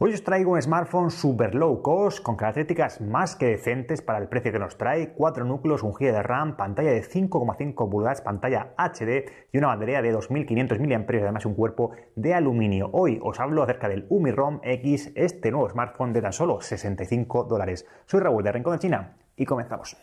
Hoy os traigo un smartphone super low cost con características más que decentes para el precio que nos trae, cuatro núcleos, un GB de RAM, pantalla de 5,5 pulgadas, pantalla HD y una batería de 2500 mAh, además un cuerpo de aluminio. Hoy os hablo acerca del Umirom X, este nuevo smartphone de tan solo 65 dólares. Soy Raúl de Rincón de China y comenzamos.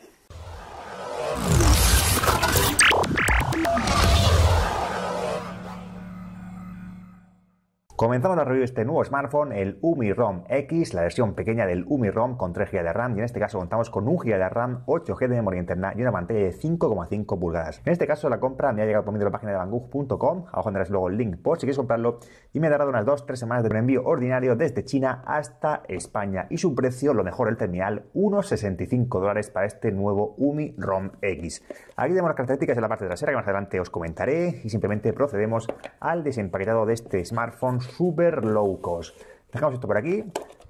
Comenzamos a review este nuevo smartphone, el UMI ROM X, la versión pequeña del UMI ROM con 3 GB de RAM y en este caso contamos con 1 GB de RAM, 8 GB de memoria interna y una pantalla de 5,5 pulgadas. En este caso la compra me ha llegado por medio de la página de banggood.com, abajo tendrás luego el link por si quieres comprarlo y me ha dado unas 2-3 semanas de envío ordinario desde China hasta España y su precio, lo mejor el terminal, unos 65 dólares para este nuevo UMI ROM X. Aquí tenemos las características de la parte trasera que más adelante os comentaré y simplemente procedemos al desempaquetado de este smartphone super low cost. Dejamos esto por aquí.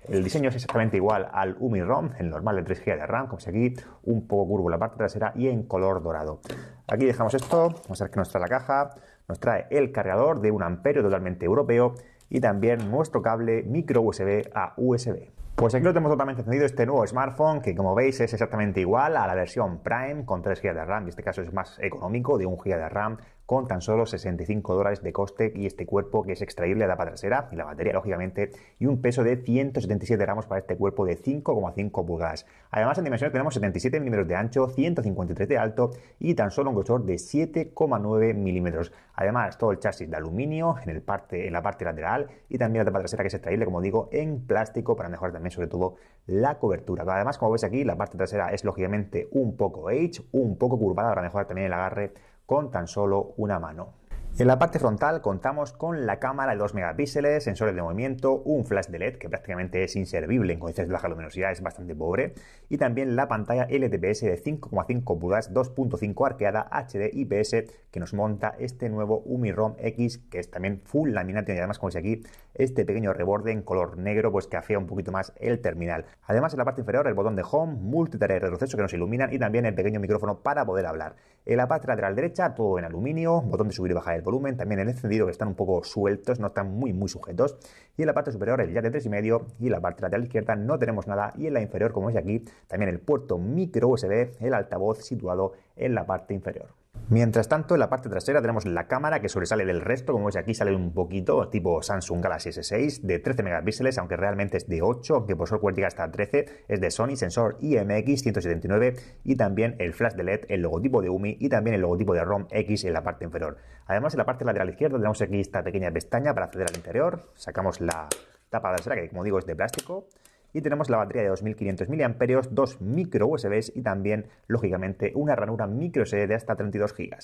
El diseño es exactamente igual al UMI ROM, el normal de 3 GB de RAM, como si aquí, un poco curvo la parte trasera y en color dorado. Aquí dejamos esto, vamos a ver que nos trae la caja, nos trae el cargador de un amperio totalmente europeo y también nuestro cable micro USB a USB. Pues aquí lo tenemos totalmente encendido este nuevo smartphone que como veis es exactamente igual a la versión Prime con 3 GB de RAM, en este caso es más económico de 1 GB de RAM con tan solo 65 dólares de coste y este cuerpo que es extraíble a la trasera y la batería, lógicamente, y un peso de 177 gramos para este cuerpo de 5,5 pulgadas. Además, en dimensiones tenemos 77 milímetros de ancho, 153 de alto y tan solo un grosor de 7,9 milímetros. Además, todo el chasis de aluminio en, en la parte lateral y también la tapa trasera que es extraíble, como digo, en plástico para mejorar también sobre todo la cobertura. Además, como veis aquí, la parte trasera es lógicamente un poco H, un poco curvada para mejorar también el agarre con tan solo una mano. En la parte frontal contamos con la cámara de 2 megapíxeles, sensores de movimiento, un flash de LED que prácticamente es inservible en condiciones de baja luminosidad, es bastante pobre, y también la pantalla LTPS de 5,5 pulgadas 2.5 arqueada HD IPS que nos monta este nuevo UmiROM X, que es también full laminate y además como veis aquí este pequeño reborde en color negro, pues que afea un poquito más el terminal. Además, en la parte inferior, el botón de Home, multitarea de retroceso que nos iluminan y también el pequeño micrófono para poder hablar. En la parte lateral derecha, todo en aluminio, botón de subir y bajar el volumen, también el encendido que están un poco sueltos, no están muy, muy sujetos. Y en la parte superior, el jack de 3,5 y en la parte lateral izquierda no tenemos nada. Y en la inferior, como veis aquí, también el puerto micro USB, el altavoz situado en la parte inferior. Mientras tanto, en la parte trasera tenemos la cámara que sobresale del resto, como veis aquí sale un poquito, tipo Samsung Galaxy S6, de 13 megapíxeles, aunque realmente es de 8, aunque por software llega hasta 13, es de Sony, sensor IMX 179 y también el flash de LED, el logotipo de UMI y también el logotipo de ROM X en la parte inferior. Además, en la parte lateral izquierda tenemos aquí esta pequeña pestaña para acceder al interior, sacamos la tapa trasera que como digo es de plástico, y tenemos la batería de 2500 mAh, dos micro USBs y también, lógicamente, una ranura micro SD de hasta 32 GB.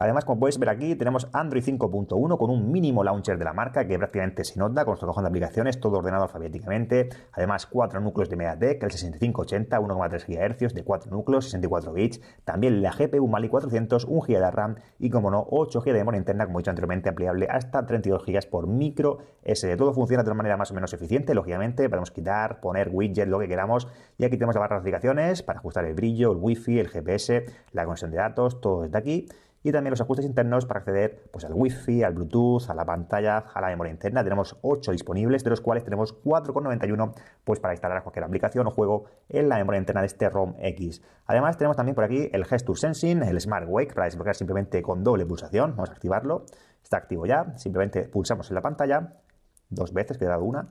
Además, como podéis ver aquí, tenemos Android 5.1 con un mínimo launcher de la marca que prácticamente se nota con su cajón de aplicaciones, todo ordenado alfabéticamente. Además, cuatro núcleos de MediaTek, el 6580, 1,3 GHz de cuatro núcleos, 64 bits. También la GPU Mali 400, 1 GB de RAM y, como no, 8 GB de memoria interna, como he dicho anteriormente, ampliable hasta 32 GB por micro SD. Todo funciona de una manera más o menos eficiente, lógicamente, podemos quitar, poner widget, lo que queramos. Y aquí tenemos la barra de aplicaciones para ajustar el brillo, el wifi, el GPS, la conexión de datos, todo desde aquí. Y también los ajustes internos para acceder pues, al wifi, al Bluetooth, a la pantalla, a la memoria interna. Tenemos 8 disponibles, de los cuales tenemos 4,91 pues, para instalar cualquier aplicación o juego en la memoria interna de este ROM X. Además, tenemos también por aquí el Gesture Sensing, el Smart Wake para desbloquear simplemente con doble pulsación. Vamos a activarlo. Está activo ya. Simplemente pulsamos en la pantalla dos veces, que he dado una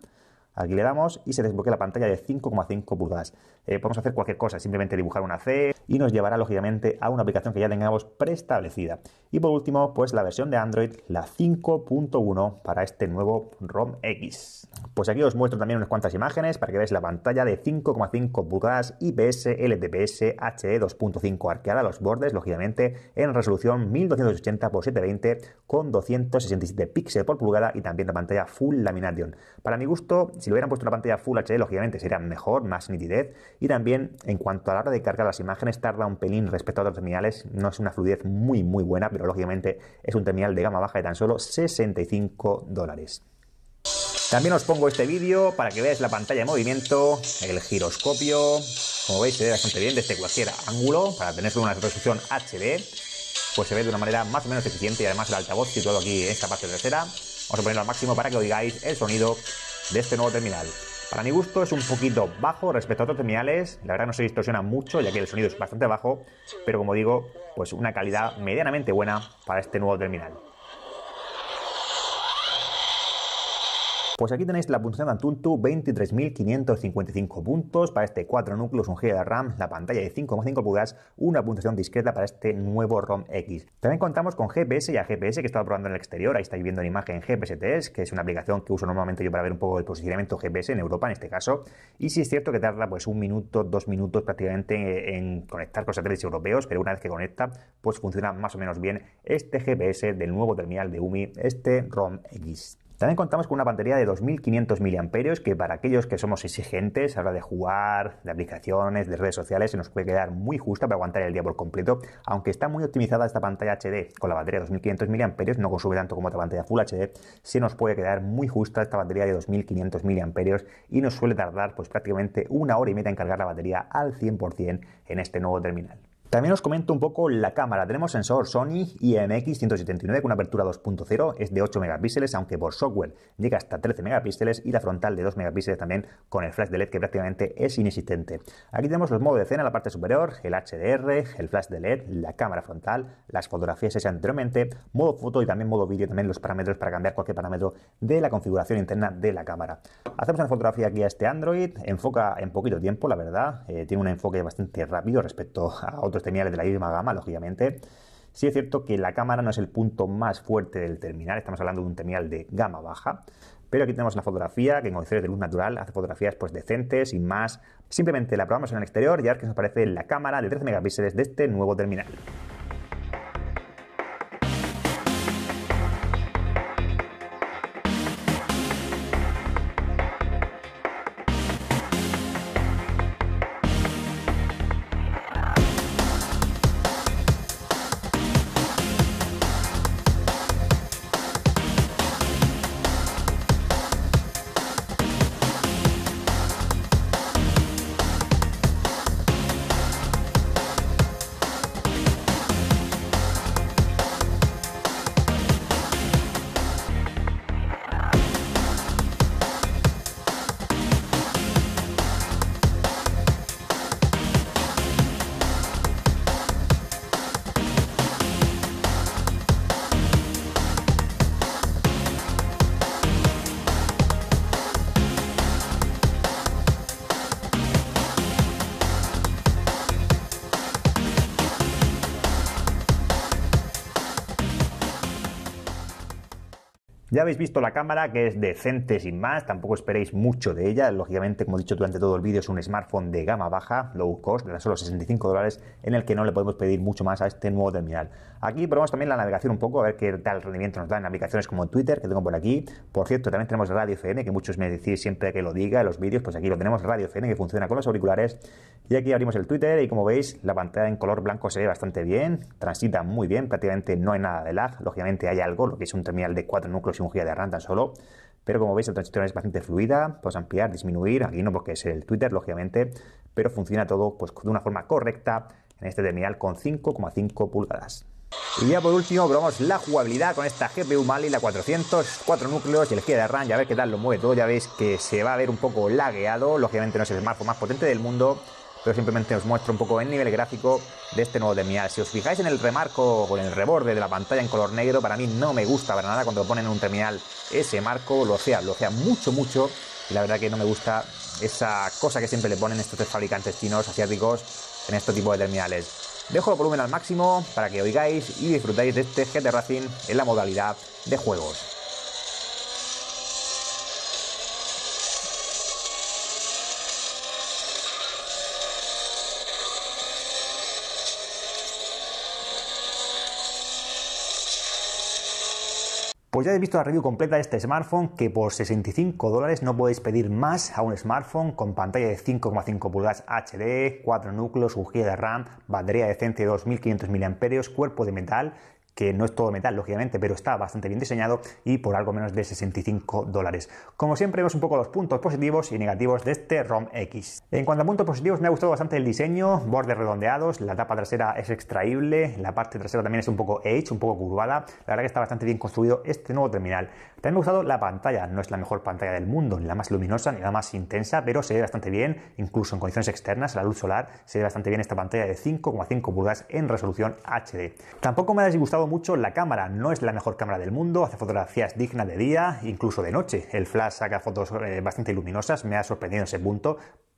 Aquí le damos y se desbloquea la pantalla de 5,5 pulgadas. Eh, podemos hacer cualquier cosa, simplemente dibujar una C y nos llevará lógicamente a una aplicación que ya tengamos preestablecida. Y por último, pues la versión de Android, la 5.1 para este nuevo ROM X. Pues aquí os muestro también unas cuantas imágenes para que veáis la pantalla de 5,5 pulgadas IPS LTPS HD e 2.5 arqueada a los bordes, lógicamente en resolución 1280x720 con 267 píxeles por pulgada y también la pantalla Full Lamination. Para mi gusto, si lo hubieran puesto una pantalla Full HD, lógicamente sería mejor, más nitidez y también en cuanto a la hora de cargar las imágenes, tarda un pelín respecto a otros terminales. No es una fluidez muy, muy buena, pero lógicamente es un terminal de gama baja de tan solo 65 dólares. También os pongo este vídeo para que veáis la pantalla de movimiento, el giroscopio. Como veis, se ve bastante bien desde cualquier ángulo para tener una resolución HD. Pues se ve de una manera más o menos eficiente y además el altavoz situado aquí en esta parte trasera. Vamos a ponerlo al máximo para que oigáis el sonido de este nuevo terminal. Para mi gusto es un poquito bajo respecto a otros terminales, la verdad no se distorsiona mucho ya que el sonido es bastante bajo, pero como digo, pues una calidad medianamente buena para este nuevo terminal. Pues aquí tenéis la puntuación de Antutu, 23.555 puntos para este 4 núcleos, un GB de RAM, la pantalla de 5,5 pulgadas, una puntuación discreta para este nuevo ROM X. También contamos con GPS y GPS que estaba probando en el exterior, ahí estáis viendo la imagen GPS T's que es una aplicación que uso normalmente yo para ver un poco el posicionamiento GPS en Europa en este caso, y si sí es cierto que tarda pues un minuto, dos minutos prácticamente en conectar con satélites europeos, pero una vez que conecta, pues funciona más o menos bien este GPS del nuevo terminal de UMI, este ROM X. También contamos con una batería de 2.500 mAh que para aquellos que somos exigentes a la hora de jugar, de aplicaciones, de redes sociales, se nos puede quedar muy justa para aguantar el día por completo, aunque está muy optimizada esta pantalla HD. Con la batería de 2.500 mAh no consume tanto como otra pantalla Full HD, se nos puede quedar muy justa esta batería de 2.500 mAh y nos suele tardar pues prácticamente una hora y media en cargar la batería al 100% en este nuevo terminal. También os comento un poco la cámara. Tenemos sensor Sony IMX179 con apertura 2.0, es de 8 megapíxeles, aunque por software llega hasta 13 megapíxeles y la frontal de 2 megapíxeles también con el flash de LED que prácticamente es inexistente. Aquí tenemos los modos de escena en la parte superior, el HDR, el flash de LED, la cámara frontal, las fotografías hechas anteriormente, modo foto y también modo vídeo, también los parámetros para cambiar cualquier parámetro de la configuración interna de la cámara. Hacemos una fotografía aquí a este Android, enfoca en poquito tiempo, la verdad, eh, tiene un enfoque bastante rápido respecto a otros los terminales de la misma gama, lógicamente. si es cierto que la cámara no es el punto más fuerte del terminal, estamos hablando de un terminal de gama baja, pero aquí tenemos la fotografía que en condiciones de luz natural hace fotografías pues decentes, y más. Simplemente la probamos en el exterior y a ver qué nos parece la cámara de 13 megapíxeles de este nuevo terminal. Ya habéis visto la cámara que es decente sin más, tampoco esperéis mucho de ella. Lógicamente, como he dicho durante todo el vídeo, es un smartphone de gama baja, low cost, de tan solo 65 dólares, en el que no le podemos pedir mucho más a este nuevo terminal. Aquí probamos también la navegación un poco, a ver qué tal rendimiento nos dan aplicaciones como Twitter, que tengo por aquí. Por cierto, también tenemos Radio FM, que muchos me decís siempre que lo diga en los vídeos, pues aquí lo tenemos, Radio FM, que funciona con los auriculares. Y aquí abrimos el Twitter y como veis, la pantalla en color blanco se ve bastante bien, transita muy bien, prácticamente no hay nada de lag. Lógicamente hay algo, lo que es un terminal de cuatro núcleos y de ram tan solo. Pero como veis, la transición es bastante fluida, puedes ampliar, disminuir, aquí no porque es el Twitter, lógicamente, pero funciona todo pues, de una forma correcta en este terminal con 5,5 pulgadas. Y ya por último probamos la jugabilidad con esta GPU Mali, la 404 núcleos y el de RAM, ya ver qué tal lo mueve todo, ya veis que se va a ver un poco lagueado, lógicamente no es el smartphone más potente del mundo, pero simplemente os muestro un poco el nivel gráfico de este nuevo terminal. Si os fijáis en el remarco o en el reborde de la pantalla en color negro, para mí no me gusta para nada cuando ponen en un terminal ese marco, lo sea, lo sea mucho, mucho, y la verdad que no me gusta esa cosa que siempre le ponen estos tres fabricantes chinos, asiáticos, en este tipo de terminales. Dejo el volumen al máximo para que oigáis y disfrutáis de este GT Racing en la modalidad de juegos. Pues ya habéis visto la review completa de este smartphone que por 65 dólares no podéis pedir más a un smartphone con pantalla de 5,5 pulgadas HD, 4 núcleos, bujía de RAM, batería decente de 2500 mAh, cuerpo de metal que no es todo metal, lógicamente, pero está bastante bien diseñado y por algo menos de 65 dólares. Como siempre, vemos un poco los puntos positivos y negativos de este ROM X. En cuanto a puntos positivos, me ha gustado bastante el diseño, bordes redondeados, la tapa trasera es extraíble, la parte trasera también es un poco edge, un poco curvada. La verdad que está bastante bien construido este nuevo terminal. También me ha gustado la pantalla, no es la mejor pantalla del mundo, ni la más luminosa, ni la más intensa, pero se ve bastante bien, incluso en condiciones externas, a la luz solar, se ve bastante bien esta pantalla de 5,5 pulgadas en resolución HD. Tampoco me ha disgustado mucho la cámara. No es la mejor cámara del mundo, hace fotografías dignas de día, incluso de noche. El flash saca fotos eh, bastante luminosas, me ha sorprendido en ese punto,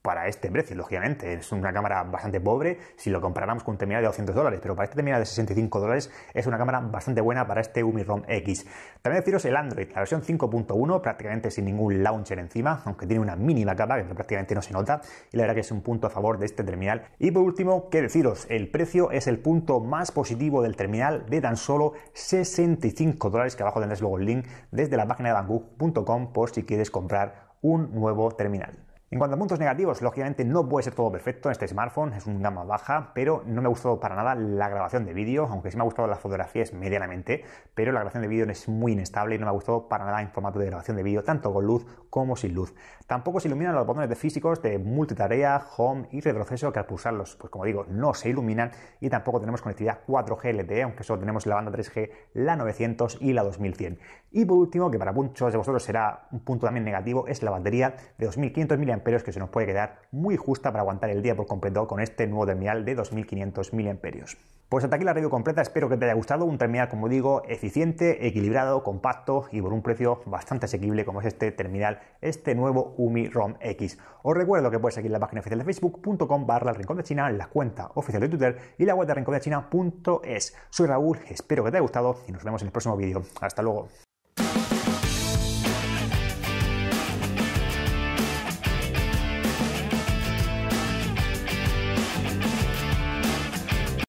para este precio, lógicamente. Es una cámara bastante pobre si lo comparáramos con un terminal de 200 dólares, pero para este terminal de 65 dólares es una cámara bastante buena para este Umirom X. También deciros el Android, la versión 5.1, prácticamente sin ningún launcher encima, aunque tiene una mínima capa que prácticamente no se nota, y la verdad que es un punto a favor de este terminal. Y por último, que deciros, el precio es el punto más positivo del terminal de tan solo 65 dólares, que abajo tendrás luego el link desde la página de banggood.com por si quieres comprar un nuevo terminal. En cuanto a puntos negativos, lógicamente no puede ser todo perfecto en este smartphone, es un gama baja, pero no me ha gustado para nada la grabación de vídeo, aunque sí me ha gustado las fotografías medianamente, pero la grabación de vídeo es muy inestable y no me ha gustado para nada en formato de grabación de vídeo, tanto con luz como sin luz. Tampoco se iluminan los botones de físicos de multitarea, home y retroceso, que al pulsarlos, pues como digo, no se iluminan y tampoco tenemos conectividad 4G LTE, aunque solo tenemos la banda 3G, la 900 y la 2100. Y por último, que para muchos de vosotros será un punto también negativo, es la batería de 2500 mAh es que se nos puede quedar muy justa para aguantar el día por completo con este nuevo terminal de 2500 miliamperios Pues hasta aquí la radio completa, espero que te haya gustado, un terminal como digo eficiente, equilibrado, compacto y por un precio bastante asequible como es este terminal, este nuevo UMI ROM X. Os recuerdo que puedes seguir la página oficial de facebook.com barra Rincón de China, la cuenta oficial de Twitter y la web de rincón de China.es. Soy Raúl, espero que te haya gustado y nos vemos en el próximo vídeo. Hasta luego.